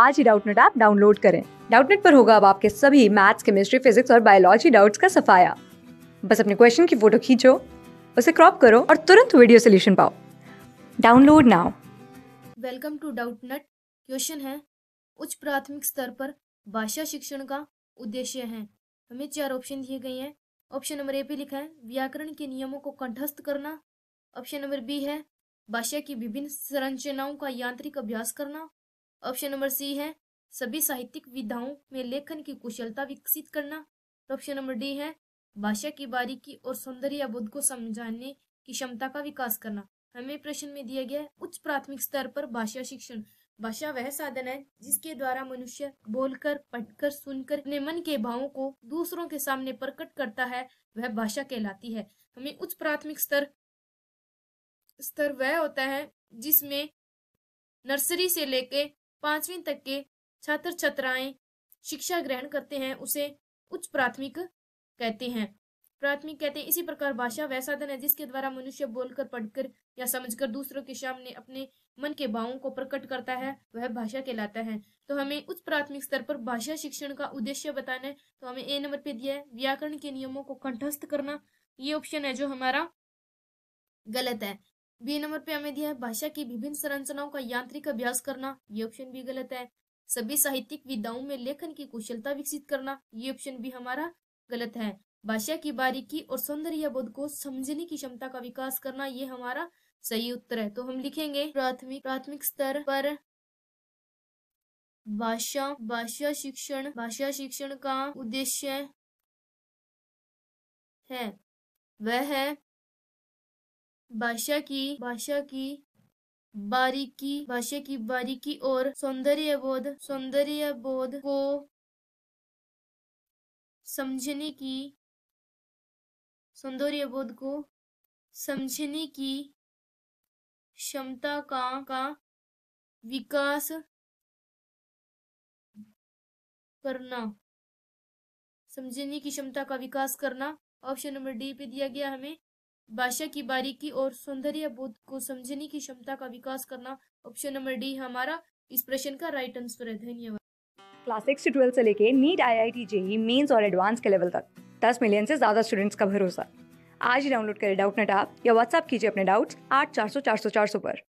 आज ही Doubtnut app download करें डाउटनेट पर होगा अब आपके सभी मैथ्स केमिस्ट्री फिजिक्स और बायोलॉजी डाउट्स का सफाया बस अपने क्वेश्चन की फोटो खींचो उसे क्रॉप करो और तुरंत वीडियो सोल्यूशन पाओ download now welcome to Doubtnut question है उच्च प्राथमिक स्तर पर भाषा शिक्षण का उद्देश्य है हमें चार ऑप्शन दिए गए हैं ऑप्शन नंबर ए पे लिखा है व्याकरण के नियमों को कंठस्थ करना ऑप्शन नंबर बी है भाषा की विभिन्न संरचनाओं का यांत्रिक अभ्यास करना ऑप्शन नंबर सी है सभी साहित्यिक विधाओं में लेखन की कुशलता विकसित करना तो ऑप्शन नंबर डी है भाषा की बारीकी और सौंदर्य बुद्ध को समझाने की क्षमता का विकास करना हमें प्रश्न में दिया गया है उच्च प्राथमिक स्तर पर भाषा शिक्षण भाषा वह साधन है जिसके द्वारा मनुष्य बोलकर पढ़कर सुनकर अपने मन के भावों को दूसरों के सामने प्रकट करता है वह भाषा कहलाती है हमें उच्च प्राथमिक स्तर स्तर वह होता है जिसमें नर्सरी से लेके पांचवी तक के छात्र छात्राएं शिक्षा ग्रहण करते हैं उसे उच्च प्राथमिक कहते हैं प्राथमिक कहते हैं इसी प्रकार भाषा वह साधन है जिसके द्वारा मनुष्य बोलकर पढ़कर या समझकर दूसरों के सामने अपने मन के भावों को प्रकट करता है वह भाषा कहलाता है तो हमें उच्च प्राथमिक स्तर पर भाषा शिक्षण का उद्देश्य बताना है तो हमें ए नंबर पे दिया है व्याकरण के नियमों को कंठस्थ करना ये ऑप्शन है जो हमारा गलत है बी नंबर पे हमें दिया है भाषा की विभिन्न संरचनाओं का यांत्रिक अभ्यास करना ये ऑप्शन भी गलत है सभी साहित्यिक विधाओं में लेखन की कुशलता विकसित करना ये ऑप्शन भी हमारा गलत है भाषा की बारीकी और सौंदर्य बोध को समझने की क्षमता का विकास करना ये हमारा सही उत्तर है तो हम लिखेंगे प्राथमिक प्राथमिक स्तर पर भाषा भाषा शिक्षण भाषा शिक्षण का उद्देश्य है वह है भाषा की भाषा की बारीकी भाषा की बारीकी और सौंदर्य बोध सौंदर्य बोध को समझने की सौंदर्य बोध को समझने की क्षमता का का विकास करना समझने की क्षमता का विकास करना ऑप्शन नंबर डी पे दिया गया हमें भाषा की बारीकी और सौंदर्य बोध को समझने की क्षमता का विकास करना ऑप्शन नंबर डी हमारा इस प्रश्न का राइट आंसर है धन्यवाद क्लास सिक्स से ट्वेल्थ से लेके NEET I I T JEE mains और एडवांस के लेवल तक दस मिलियन से ज्यादा स्टूडेंट्स का भरोसा आज ही डाउनलोड करें डाउट नेट या व्हाट्सअप कीजिए अपने डाउट्स आठ चार सौ चार सौ चार सौ पर